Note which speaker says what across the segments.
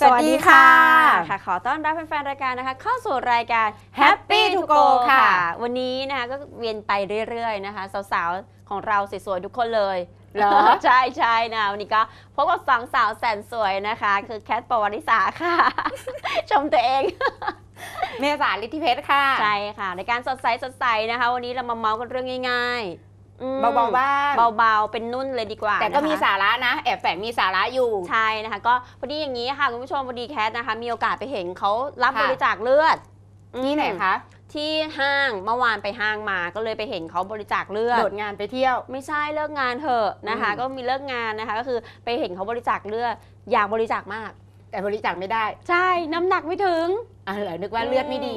Speaker 1: สวัสดีค่ะค่ะ ขอต้อนรับแฟนๆ รายการนะคะ เข้าสู่รายการ Happy to go ค่ะ วันนี้นะคะก็เวียนไปเรื่อยๆนะคะสาวๆ ของเราสวยๆทุกคนเลยเหรอใช่ใช่นะวันนี้ก็พบกับสองสาวแสนสวยนะคะคือแคทปวาริสาค่ะ ชมตัวเอง เมษาลิทิเพชรค่ะ ใช่ค่ะ ในการสดใสสดใสนะคะ วันนี้เรามาเมาส์กันเรื่องง่าย ๆเบาๆบ้างเบาๆเป็นนุ่นเลยดีกว่า แต่ก็มีสาระนะ แอบแฝงมีสาระอยู่ใช่นะคะก็พอดีอย่างนี้ค่ะคุณผู้ชมพอดีแคสนะคะ มีโอกาสไปเห็นเขารับบริจาคเลือด นี่ไหนคะที่ห้างเมื่อวานไปห้างมาก็เลยไปเห็นเขาบริจาคเลือดโดดงานไปเที่ยว ไม่ใช่เลิกงานเถอะนะคะก็มีเลิกงานนะคะก็คือไปเห็นเขาบริจาคเลือดอยากบริจาคมาก แต่บริจาคไม่ได้ ใช่น้ำหนักไม่ถึงอ่ะเหรอนึกว่าเลือดไม่ดี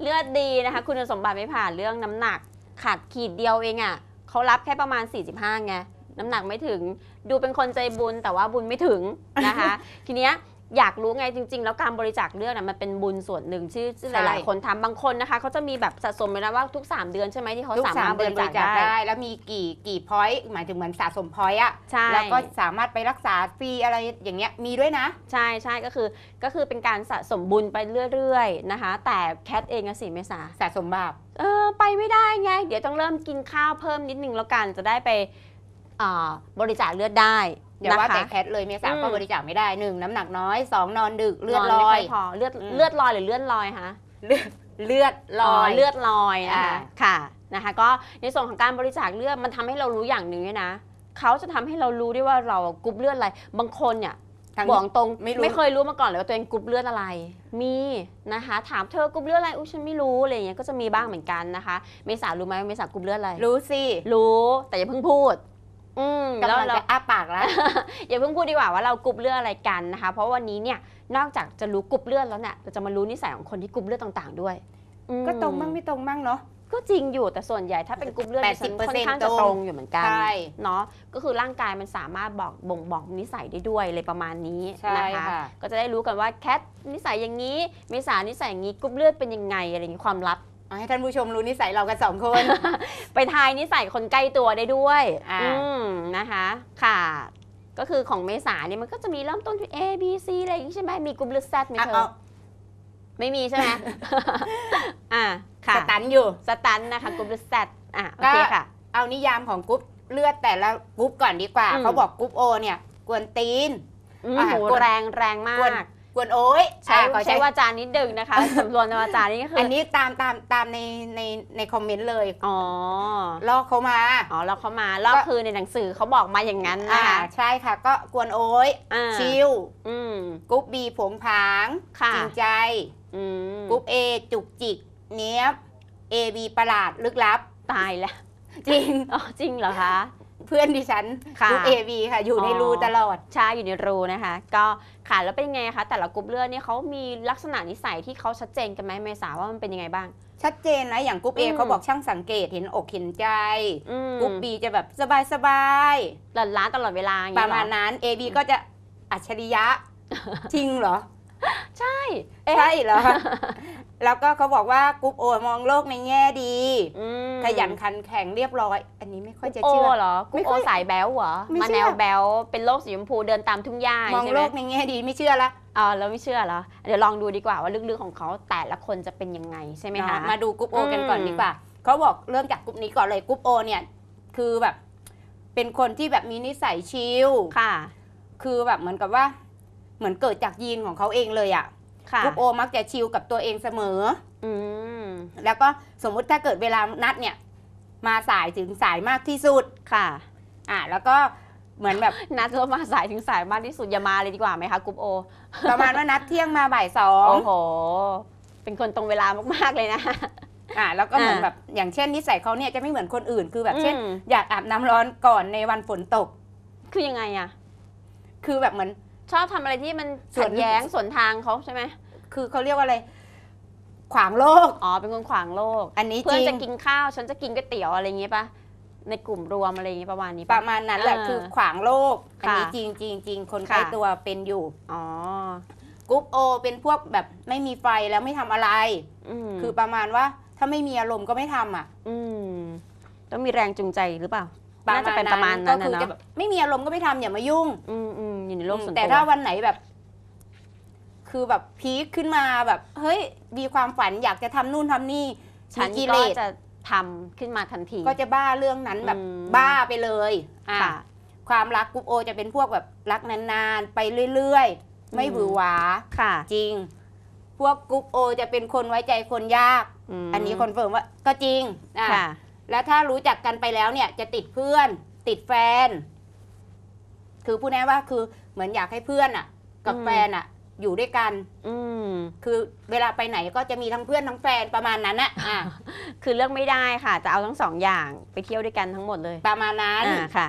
Speaker 1: เลือดดีนะคะคุณสมบัติไม่ผ่านเรื่องน้ำหนักขาดขีดเดียวเองอะ่ะเขารับแค่ประมาณ 45 ไง น้ำหนักไม่ถึง ดูเป็นคนใจบุญแต่ว่าบุญไม่ถึงนะคะ ทีเนี้ยอยากรู้ไงจริงๆ แล้วการบริจาคเลือดนะมันเป็นบุญส่วนหนึ่งที่หลายๆคนทำบางคนนะคะเขาจะมีแบบสะสมไปนะว่าทุก 3 เดือนใช่ไหมที่เขาสามารถบนริบจาริคจาคได้ได้ แล้วมีกี่กี่พอยต์หมายถึงเหมือนสะสมพอยต์อะแล้วก็สามารถไปรักษาฟรีอะไรอย่างเงี้ยมีด้วยนะใช่ใช่ก็คือก็คือเป็นการสะสมบุญไปเรื่อยๆนะคะ แต่แคทเองอะสิเมษาสะสมบาปเออไปไม่ได้ไงเดี๋ยวต้องเริ่มกินข้าวเพิ่มนิดนึงแล้วกันจะได้ไปบริจาคเลือดได้อย่าว่าแต่แคทเลยเมษาก็บริจาคไม่ได้หนึ่งน้ำหนักน้อยสองนอนดึกเลือดลอยพอเลือดเลือดลอยหรือเลือดลอยคะเลือดลอยเลือดลอยนะคะค่ะนะคะก็ในส่วนของการบริจาคเลือดมันทำให้เรารู้อย่างหนึ่งนะเขาจะทำให้เรารู้ได้ว่าเรากรุ๊ปเลือดอะไร บางคนเนี่ยบอกตรงไม่ไม่เคยรู้มาก่อนเลยว่าตัวเองกรุ๊ปเลือดอะไร มีนะคะถามเธอกรุ๊ปเลือดอะไรอุ้ยฉันไม่รู้อะไรอย่างเงี้ยก็จะมีบ้างเหมือนกันนะคะเมษารู้ไหมเมษากรุ๊ปเลือดอะไรรู้สิรู้ แต่อย่าเพิ่งพูดอืมกำลังจะอ้าปากแล้วอย่าเพิ่งพูดดีกว่าว่าเรากรุบเลือดอะไรกันนะคะ เพราะวันนี้เนี่ยนอกจากจะรู้กรุบเลือดแล้วเนี่ยเราจะมารู้นิสัยของคนที่กรุบเลือดต่าง ๆด้วยก็ตรงบ้างไม่ตรงบ้างเนาะก็จริงอยู่แต่ส่วนใหญ่ถ้าเป็นกรุบเลือดดิฉันค่อนข้างจะตรงอยู่เหมือนกันเนาะก็คือร่างกายมันสามารถบอกบ่งบอกนิสัยได้ด้วยเลยประมาณนี้นะคะก็จะได้รู้กันว่าแคทนิสัยอย่างนี้มีสารนิสัยอย่างนี้กรุบเลือดเป็นยังไงอะไรอย่างนี้ความลับเอาให้ท่านผู้ชมรู้นิสัยเรากันสองคน ไปทายนิสัยคนใกล้ตัวได้ด้วยนะคะ ค่ะ ก็คือของเมษาเนี่ยมันก็จะมีเริ่มต้นที่ A B C อะไรอย่างงี้ใช่ไหมมีกลุ่มลึกแซดไหมเธอไม่มีใช่ไหมอ่าค่ะสตันอยู่สตันนะคะกลุ่มเลือกแซดอ่ะโอเคค่ะ เอานิยามของกรุ๊ปเลือดแต่ละกรุ๊ปก่อนดีกว่าเขาบอกกรุ๊ปโอเนี่ย กวนตีนอ่ะแรงแรงมากกวนกวนโอ้ยใช่ขอใช้วาจานิดดึงนะคะสำรวนวาจานี้ก็คือ อันนี้ตามตามตามในในในคอมเมนต์เลย อ๋อ ลอกเขามา อ๋อลอกเขามาลอกคือในหนังสือเขาบอกมาอย่างนั้นนะคะใช่ค่ะ ก็กวนโอ้ยชิลกุ๊บบีผงผาง จริงใจกุ๊บเอจุกจิก เนี้ยบเอบีประหลาดลึกลับตายแล้วจริงอ๋อจริงเหรอคะเพื่อนดิฉันครุ๊ปกเอวีค่ะอยู่ในรูตลอดใช่อยู่ในรูนะคะ ก็ค่ะแล้วเป็นยังไงคะแต่ละกลุ่มเลือดเนี่ยเขามีลักษณะนิสัยที่เขาชัดเจนกันไหมเมษาว่ามันเป็นยังไงบ้าง ชัดเจนนะอย่างกรุ๊ปเอเขาบอกช่างสังเกตเห็นอกเห็นใจกรุ๊ปบีจะแบบสบายสบายหลั่นล้าตลอดเวลาประมาณนั้นเอบีก็จะอัจฉริยะจริงเหรอ ใช่ใช่เหรอแล้วก็เขาบอกว่ากรุ๊ปโอมองโลกในแง่ดีขยันขันแข็งเรียบร้อย อันนี้ไม่ค่อยจะเชื่อหรอกุ๊ปโอสายแบ๊วเหรอมมาแนวแบ๊วเป็นโลกสีชมพูเดินตามทุ่งหญ้ามองโลกในแง่ดีไม่เชื่อละอ๋อแล้วไม่เชื่อเหรอเดี๋ยวลองดูดีกว่า ว่าลึกๆของเขาแต่ละคนจะเป็นยังไงใช่ไหมคะมาดูกรุ๊ปโอกันก่อนดีกว่าเขาบอกเริ่มจากกรุ๊ปนี้ก่อนเลยกรุ๊ปโอ เนี่ย คือแบบ เป็นคนที่แบบมีนิสัยชิลค่ะ คือแบบเหมือนกับว่า เหมือนเกิดจากยีนของเขาเองเลยอ่ะลูกโอ มักจะชิลกับตัวเองเสมออแล้วก็สมมุติถ้าเกิดเวลานัดเนี่ย มาสายถึงสายมากที่สุดค่ะ อ่าแล้วก็เหมือนแบบนัดแล้วมาสายถึงสายมากที่สุดอย่ามาเลยดีกว่าไหมคะกรุ๊ปโอ ประมาณว่านัดเที่ยงมาบ่ายสองโอ้โหเป็นคนตรงเวลามากๆเลยนะ อ่าแล้วก็เหมือนแบบอย่างเช่นนิสัยเขาเนี่ยจะไม่เหมือนคนอื่น คือแบบเช่น อยากอาบน้ำร้อนก่อนในวันฝนตกคือยังไงอะคือแบบเหมือนชอบทำอะไรที่มันสวนแย้งสวนทางเขาใช่ไหมคือเขาเรียกว่าอะไร ขวางโลกอ๋อเป็นคนขวางโลกอันนี้เพื่อนจจะกินข้าว ฉันจะกินก๋วยเตี๋ยวอะไรอย่างเงี้ยปะในกลุ่มรวมอะไรอย่างเงี้ประมาณนี้ประมาณนั้นแหละคือขวางโลกอันนี้จริงจริงจริงคนใกล้ตัวเป็นอยู่ อ๋อกรุ๊ปโอเป็นพวกแบบ ไม่มีไฟแล้วไม่ทำอะไร อืคือประมาณว่า ถ้าไม่มีอารมณ์ก็ไม่ทำอ่ะอืมต้องมีแรงจูงใจหรือเปล่าน่าจะเป็นประมาณนั้นก็คือจะแบบไม่มีอารมณ์ก็ไม่ทำอย่ามายุ่ง อืมอืมอยู่ในโลกส่วนตัวแต่ถ้าวันไหนแบบคือแบบพีคขึ้นมาแบบ เฮ้ย มีความฝันอยากจะทำนู่นทำนี่ ฉันก็จะทำขึ้นมาทันที ก็จะบ้าเรื่องนั้นแบบบ้าไปเลยอ่ะความรักกุ๊ปโอ จะเป็นพวกแบบรักนานๆไปเรื่อยๆไม่หวือหวาค่ะ จริง พวกกุ๊ปโอจะเป็นคนไว้ใจคนยากอันนี้คอนเฟิร์มว่า ก็จริงอ่ะแล้วถ้ารู้จักกันไปแล้วเนี่ย จะติดเพื่อน ติดแฟน คือพูดง่ายว่าคือเหมือนอยากให้เพื่อนอ่ะกับแฟนอ่ะอยู่ด้วยกัน อืมคือเวลาไปไหนก็จะมีทั้งเพื่อนทั้งแฟนประมาณนั้นอะอ่ะคือเลือกไม่ได้ค่ะ จะเอาทั้งสองอย่างไปเที่ยวด้วยกันทั้งหมดเลย ประมาณนั้นค่ะ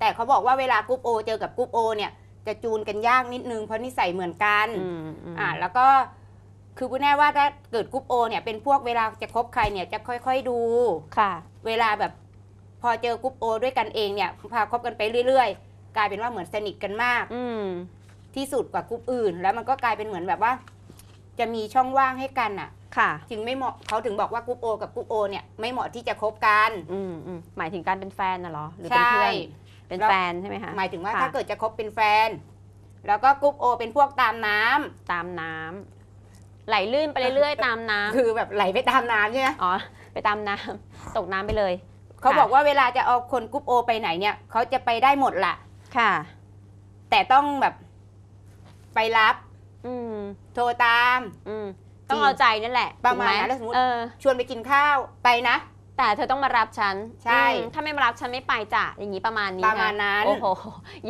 Speaker 1: แต่เขาบอกว่าเวลากรุ๊ปโอเจอกับกรุ๊ปโอเนี่ยจะจูนกันยากนิดนึงเพราะนิสัยเหมือนกันอ่าแล้วก็คือพูดน่ว่าถ้าเกิดกรุ๊ปโอเนี่ยเป็นพวกเวลาจะคบใครเนี่ยจะค่อย ๆดูค่ะ เวลาแบบพอเจอกรุ๊ปโอด้วยกันเองเนี่ยพาคบกันไปเรื่อยๆกลายเป็นว่าเหมือนสนิทกันมาก อืมที่สุดกว่ากรุ๊ปอื่นแล้วมันก็กลายเป็นเหมือนแบบว่า จะมีช่องว่างให้กันอ่ะ ค่ะ จึงไม่เหมาะเขาถึงบอกว่ากรุ๊ปโอกับกรุ๊ปโอเนี่ย ไม่เหมาะที่จะคบกัน อืมอืมหมายถึงการเป็นแฟนน่ะเหรอหรือเป็นเพื่อนเป็นแฟนใช่ไหมคะหมายถึงว่าถ้าเกิดจะคบเป็นแฟน แล้วก็กรุ๊ปโอเป็นพวกตามน้ำตามน้ำ ไหลลื่นไปเรื่อยๆตามน้ำ คือแบบไหลไปตามน้ำใช่ไหมอ๋อไปตามน้ำตกน้ำไปเลย เขาบอกว่าเวลาจะเอาคนกรุ๊ปโอไปไหนเนี่ยเขาจะไปได้หมดล่ะ ค่ะ แต่ต้องแบบไปรับ อืมโทรตามอืมต้องเอาใจนั่นแหละประมาณนั้นสมมติชวนไปกินข้าวไปนะ แต่เธอต้องมารับฉัน ใช่ ถ้าไม่มารับฉันไม่ไปจ้ะอย่างนี้ประมาณนี้ประมาณนั้นโอ้โห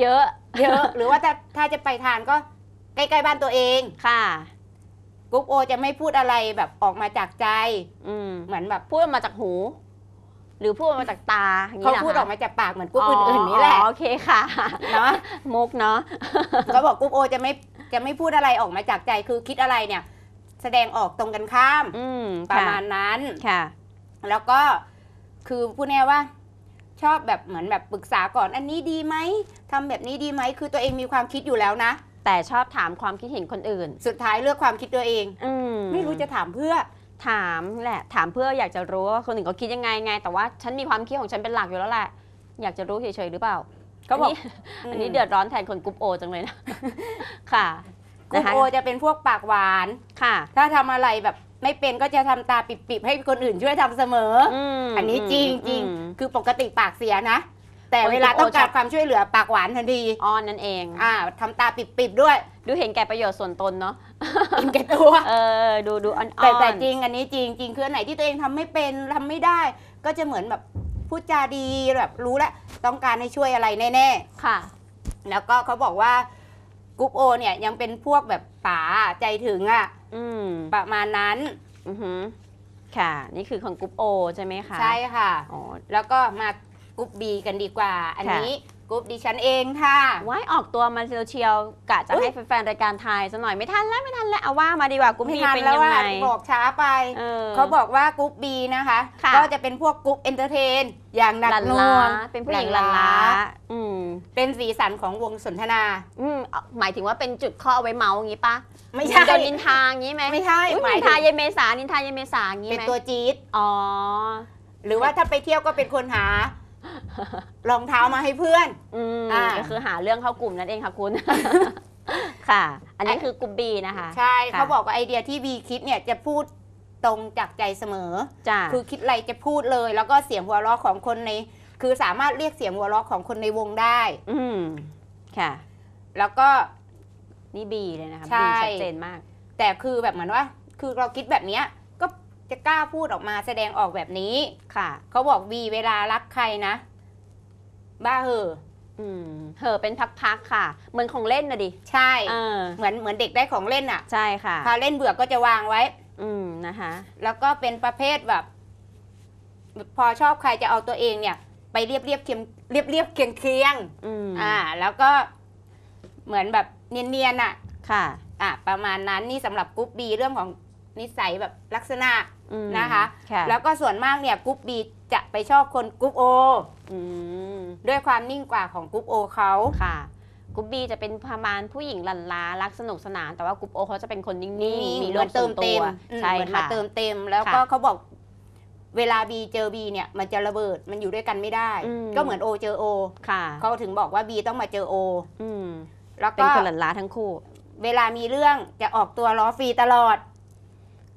Speaker 1: เยอะ เยอะ หรือว่าถ้าถ้าจะไปทานก็ ใกล้ ๆ บ้านตัวเองค่ะกรุ๊ปโอจะไม่พูดอะไรแบบออกมาจากใจ อืม เหมือนแบบพูดออกมาจากหู หรือพูดออกมาจากตาเขาพูดออกมาจากปากเหมือนกุ๊กอื่นๆนี่แหละโอเคค่ะเนาะมุกเนาะขาบอกกรุ๊ปโอจะไม่จะไม่พูดอะไรออกมาจากใจ คือคิดอะไรเนี่ย แสดงออกตรงกันข้าม อืมประมาณนั้นค่ะ แล้วก็คือพูดแน่ว่าชอบแบบเหมือนแบบปรึกษาก่อน อันนี้ดีไหมทำแบบนี้ดีไหมคือตัวเองมีความคิดอยู่แล้วนะแต่ชอบถามความคิดเห็นคนอื่น สุดท้ายเลือกความคิดตัวเองอมไม่รู้จะถามเพื่อถามแหละ ถามเพื่ออยากจะรู้ว่าคนอื่นเขาคิดยังไงไงแต่ว่าฉันมีความคิดของฉันเป็นหลักอยู่แล้วแหละ อยากจะรู้เฉยๆหรือเปล่าก็บอกอันนี้เดือดร้อนแทนคนกรุ๊ปโอจังเลยนะ ค่ะกรุ๊ปโอจะเป็นพวกปากหวานค่ะ ถ้าทำอะไรแบบไม่เป็นก็จะทำตาปิบๆให้คนอื่นช่วยทำเสมออันนี้จริงจริงคือปกติปากเสียนะ แต่เวลาต้องการความช่วยเหลือปากหวานทันทีอ้อนนั่นเอง อ่าทำตาปิบๆด้วย ดูเห็นแก่ประโยชน์ส่วนตนเนาะกินแก่ตัว เออ ดูดูอ่อนแต่แต่จริง อันนี้จริงจริงคืออันไหนที่ตัวเองทำไม่เป็นทำไม่ได้ ก็จะเหมือนแบบพูดจาดีแบบรู้แล้วต้องการให้ช่วยอะไรแน่ ๆ ค่ะ แล้วก็เขาบอกว่ากรุ๊ปโอเนี่ย ยังเป็นพวกแบบป๋าใจถึงอะอืมประมาณนั้นอือค่ะ นี่คือของกรุ๊ปโอใช่ไหมคะ ใช่ค่ะอ๋อแล้วก็มากรุ๊ปบีกันดีกว่า อันนีุ้๊บดิฉันเองค่ะว่ายออกตัวมาเชียวๆกะจะให้แฟนรายการทายซะหน่อยไม่ทันแล้วไม่ทันแล้วเอาว่ามาดีกว่ากุ๊บบีเป็นยังไงบอกช้าไปเขาบอกว่ากุ๊ปบีนะคะ ก็จะเป็นพวกกุ๊ปเอนเตอร์เทนอย่างหนักหน่วงเป็นผู้หญิงลันล้าเป็นสีสันของวงสนทนา อืหมายถึงว่าเป็นจุดข้อเอาไว้เมาส์อย่างนี้ปะไม่ใช่นนินทาอย่างนี้ไหมไม่ใช่นินทาเยเมษานินทาเยเมษาอย่างนี้ไหมเป็นตัวจี๊ดอ๋อหรือว่าถ้าไปเที่ยวก็เป็นคนหารองเท้ามาให้เพื่อน อืม่าก็คือหาเรื่องเข้ากลุ่มนั่นเองค่ะคุณ ค่ะ อันนี้คือกลุ่ม B นะคะ ใช่เขาบอกว่าไอเดียที่บีคิดเนี่ยจะพูดตรงจากใจเสมอจ้าคือคิดอะไรจะพูดเลย แล้วก็เสียงหัวเราะของคนใน คือสามารถเรียกเสียงหัวเราะของคนในวงได้ อืมค่ะ แล้วก็นี่ B เลยนะคะใช่ชัดเจนมาก แต่คือแบบเหมือนว่า คือเราคิดแบบเนี้ยก็จะกล้าพูดออกมาแสดงออกแบบนี้ค่ะเขาบอกบีเวลารักใครนะบ้าเหอะอืมเหอเป็นพักๆค่ะ เหมือนของเล่นนะดิ ใช่เหมือน เหมือนเด็กได้ของเล่นอ่ะ ใช่ค่ะ พอเล่นเบื่อก็จะวางไว้ อืมนะคะ แล้วก็เป็นประเภทแบบ พอชอบใครจะเอาตัวเองเนี่ย ไปเรียบเรียบเคียงเรียบเรียบเคียงเคียงอืม อ่า แล้วก็เหมือนแบบเนียนๆอ่ะ ค่ะ อ่ะ ประมาณนั้น นี่สำหรับกรุ๊ปบีเรื่องของนิสัยแบบลักษณะนะคะคะแล้วก็ส่วนมากเนี่ยกรุ๊ปบีจะไปชอบคนกรุ๊ปโอด้วยความนิ่งกว่าของกรุ๊ปโอเขาค่ะกรุ๊ปบีจะเป็นประมาณผู้หญิงหลันล้ารักสนุกสนาน แต่ว่ากรุ๊ปโอเขาจะเป็นคนนิ่งๆมีมเรื่องเติมเต็มมใช่มาค่ะเติมเต็มแล้วก็เขาบอกเวลาบีเจอบีเนี่ยมันจะระเบิดมันอยู่ด้วยกันไม่ได้ ก็เหมือนโอเจอโอค่ะเขาถึงบอกว่าบีต้องมาเจอโอืมแล้วเป็นกคนหลันล้าทั้งคู่ เวลามีเรื่องจะออกตัวล้อฟรีตลอด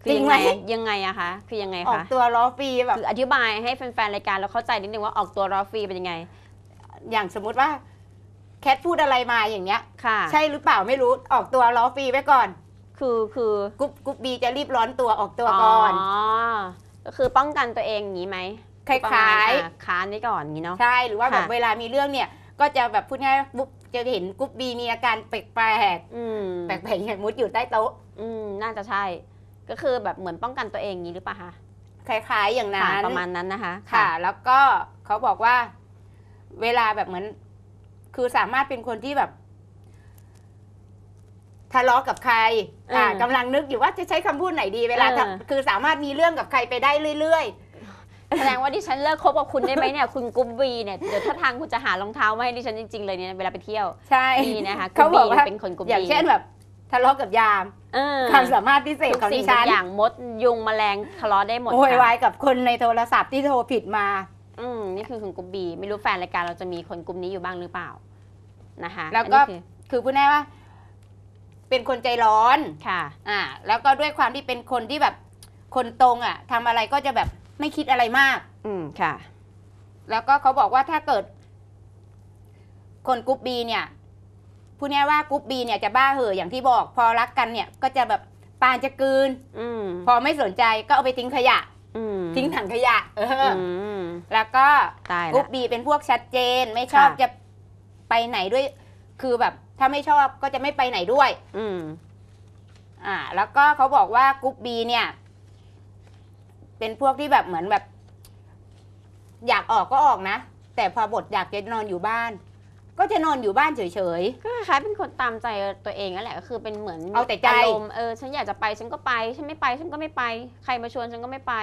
Speaker 1: จริงไหมยังไงอะคะคือยังไงคะออกตัวล้อฟรีแบบคืออธิบายให้แฟนๆ รายการเราเข้าใจนิดนึงว่าออกตัวรอฟรีเป็นยังไง อย่างสมมุติว่า แคทพูดอะไรมาอย่างเงี้ยค่ะใช่หรือเปล่าไม่รู้ออกตัวล้อฟรีไว้ก่อน คือคือกรุ๊ปกรุ๊ปบีจะรีบร้อนตัวออกตัวก่อน อ๋อก็คือป้องกันตัวเองอย่างนี้ไหมครล้ายค้านนี้ก่อนงนี้เนาะใช่หรือว่าแบบเวลามีเรื่องเนี่ย ก็จะแบบพูดง่ายๆปุ๊บจะเห็นกรุ๊ปบีมีอาการแปลกแปลกแปลกกอย่างมุดอยู่ใต้โต๊ะ อืม น่าจะใช่ก็คือแบบเหมือนป้องกันตัวเองงี้หรือเปล่าคะคล้าย ๆอย่างนั้นประมาณนั้นนะคะ ค่ะ แล้วก็เขาบอกว่า เวลาแบบเหมือน คือสามารถเป็นคนที่แบบทะเลาะกับใคร อ่ากำลังนึกอยู่ว่าจะใช้คำพูดไหนดีเวลาคือสามารถมีเรื่องกับใครไปได้เรื่อยๆแสดงว่าดิฉันเลิกคบกับคุณได้ไหมเนี่ยคุณกุ๊บวีเนี่ยเดี๋ยวถ้าทางคุณจะหารองเท้ามาให้ดิฉันจริง ๆ เลยเนี่ยเวลาไปเที่ยว ใช่นี่นะคะเขาบอกว่าเป็นคนกุ๊บวีอย่างเช่นแบบทะเลาะกับยามอความสามารถพิเศษของดิฉันอย่างมดยุงแมลงทะเลาะได้หมดโวยวายกับคนในโทรศัพท์ที่โทรผิดมา อืมนี่คือคุณกุบบี ไม่รู้แฟนรายการเราจะมีคนกลุ่มนี้อยู่บ้างหรือเปล่า นะคะแล้วก็นนคือพูดน่ว่า เป็นคนใจร้อนค่ะ อ่าแล้วก็ด้วยความที่เป็นคนที่แบบคนตรงอ่ะทำอะไรก็จะแบบไม่คิดอะไรมาก อืมค่ะ แล้วก็เขาบอกว่าถ้าเกิด คนกุ๊ปบี เนี่ยพูดง่ายว่ากรุ๊ปบีเนี่ยจะบ้าเห่ออย่างที่บอก พอรักกันเนี่ยก็จะแบบปานจะกืน อืพอไม่สนใจก็เอาไปทิ้งขยะอทิ้งถังขยะเออแล้วก็กรุ๊ปบีเป็นพวกชัดเจนไม่ชอบจะไปไหนด้วย คือแบบ ถ้าไม่ชอบก็จะไม่ไปไหนด้วย อืมอ่า แล้วก็เขาบอกว่ากรุ๊ปบีเนี่ย เป็นพวกที่แบบเหมือนแบบ อยากออกก็ออกนะ แต่พอบทอยากจะนอนอยู่บ้านก็จะนอนอยู่บ้านเฉยๆ ก็คล้ายเป็นคนตามใจตัวเองนั่นแหละก็คือเป็นเหมือนเอาแต่ใจรมณ์เออฉันอยากจะไปฉันก็ไป ฉันไม่ไป ฉันก็ไม่ไป ใครมาชวนฉันก็ไม่ไป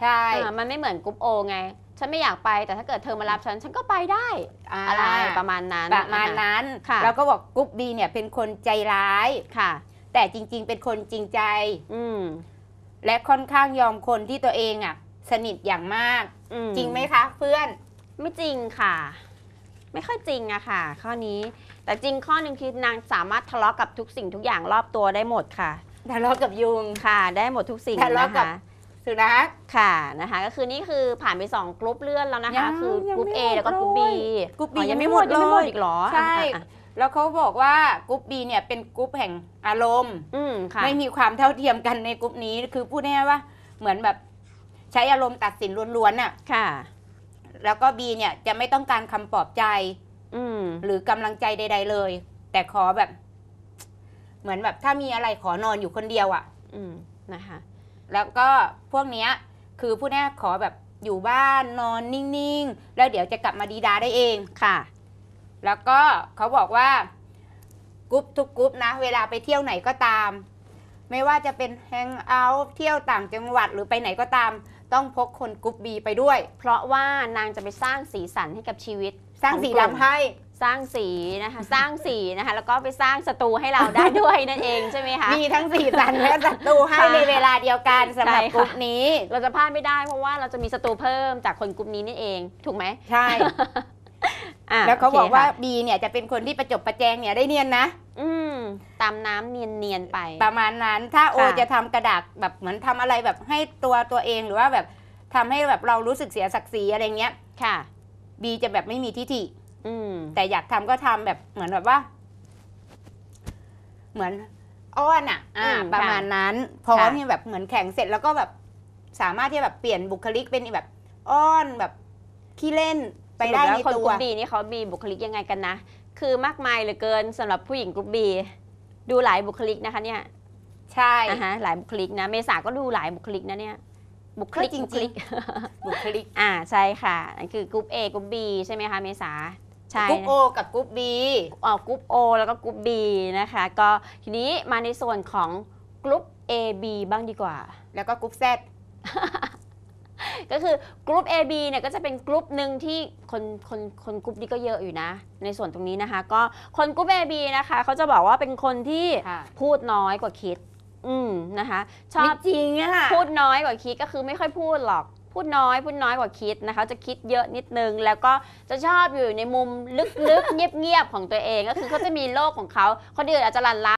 Speaker 1: ใช่ มันไม่เหมือนกรุ๊ปโอไง ฉันไม่อยากไปแต่ถ้าเกิดเธอมารับฉันฉันก็ไปได้ อะไรประมาณนั้น ประมาณนั้นค่ะเราก็บอกกรุ๊ปบีเนี่ยเป็นคนใจร้ายค่ะ แต่จริงๆเป็นคนจริงใจ อืมและค่อนข้างยอมคนที่ตัวเองอ่ะสนิทอย่างมากจริงไหมคะเพื่อนไม่จริงค่ะไม่ค่อยจริงอะค่ะ ข้อนี้แต่จริงข้อหนึ่งคือนางสามารถทะเลาะกับทุกสิ่งทุกอย่างรอบตัวได้หมดค่ะ ทะเลาะกับยุงค่ะ ได้หมดทุกสิ่งทะเลาะนะกับคะสุนัขค่ะนะคะ ก็คือนี่คือผ่านไปสองกรุ๊ปเลื่อนแล้วนะคะ คือกรุ๊ปเอ A แล้วก็กรุ๊ป B ียกรุ๊ป B ยังไม่หมดยัยงไม่หมดอีกหรอใช่แล้วเขาบอกว่ากรุ๊ปบีเนี่ยเป็นกรุ๊ปแห่งอารมณ์ อืค่ะไม่มีความเท่าเทียมกันในกรุ๊ปนี้คือพูดน่ว่า เหมือนแบบใช้อารมณ์ตัดสินล้วนๆน่ะค่ะแล้วก็บีเนี่ยจะไม่ต้องการคำปลอบใจ อืม หรือกำลังใจใด ๆ เลย แต่ขอแบบ เหมือนแบบถ้ามีอะไรขอนอนอยู่คนเดียวอะ่ะ อืมนะคะ แล้วก็พวกเนี้ย คือผู้แนี้ขอแบบอยู่บ้านนอนนิ่ง ๆ แล้วเดี๋ยวจะกลับมาดีดาได้เองค่ะ แล้วก็เขาบอกว่ากรุ๊ปทุกกรุ๊ปนะ เวลาไปเที่ยวไหนก็ตาม ไม่ว่าจะเป็นแฮงเอาท์เที่ยวต่างจังหวัดหรือไปไหนก็ตามต้องพกคนกรุ๊ปบีไปด้วย เพราะว่านางจะไปสร้างสีสันให้กับชีวิต สร้างสีดำให้สร้างสีนะคะสร้างสีนะคะแล้วก็ไปสร้างศัตรูให้เราได้ด้วยนั่นเอง ใช่ไหมคะมีทั้งสีสันและศัตรูให้ในเวลาเดียวกันสำหรับกลุ่มนี้ เราจะพลาดไม่ได้เพราะว่าเราจะมีศัตรูเพิ่มจากคนกลุ่มนี้นั่นเอง ถูกไหมใช่แล้วเขาบอกว่าบีเนี่ยจะเป็นคนที่ประจบประแจงเนี่ยได้เนียนนะอืม ตามน้ำเนียนๆไป ประมาณนั้น ถ้าโอจะทำกระดาษแบบเหมือนทำอะไรแบบให้ตัวตัวเองหรือว่าแบบทำให้แบบเรารู้สึกเสียศักดิ์ศรีอะไรเงี้ยค่ะ บีจะแบบไม่มีทิฐิอืมแต่อยากทำก็ทำแบบเหมือนแบบว่า เหมือน อ้อนอ่ะ อ่ประมาณนั้นพร้อมที่แบบเหมือนแข่งเสร็จแล้วก็แบบ สามารถที่แบบเปลี่ยนบุคลิกเป็นแบบ อ้อนแบบขี้เล่นไปได้ใน้วคนตัวคุณบีนี่เขามีบุคลิกยังไงกันนะคือมากมายเหลือเกินสำหรับผู้หญิงกลุ่มบีดูหลายบุคลิกนะคะเนี่ยใช่ฮะหลายบุคลิกนะเมษาก็ดูหลายบุคลิกนะเนี่ยบุคลิกจริงบุคลิก บุคลิกอ่าใช่ค่ะนั่นคือกลุ่ม A กลุ่ม B ใช่ไหมคะเมษาใช่กรุ๊ปโอกับกรุ๊ปบีอ๋อกลุ่ม O แล้วก็กลุ่ม B นะคะก็ทีนี้มาในส่วนของกลุ่ม AB บ้างดีกว่า แล้วก็กรุ๊ป Z ซก็คือกรุ๊ป AB เนี่ยก็จะเป็นกรุ๊ปหนึ่งที่คนคนคนกรุ๊ปนี้ก็เยอะอยู่นะ ในส่วนตรงนี้นะคะ ก็คนกรุ๊ป AB นะคะเขาจะบอกว่าเป็นคนที่พูดน้อยกว่าคิด อืมนะคะชอบจริงอะพูดน้อยกว่าคิดก็คือไม่ค่อยพูดหรอกพูดน้อย พูดน้อยกว่าคิดนะคะจะคิดเยอะนิดนึงแล้วก็จะชอบอยู่ในมุมลึกๆเงียบๆของตัวเองก็คือเขาจะมีโลกของเขาคนอื่นอาจจะรลันร้า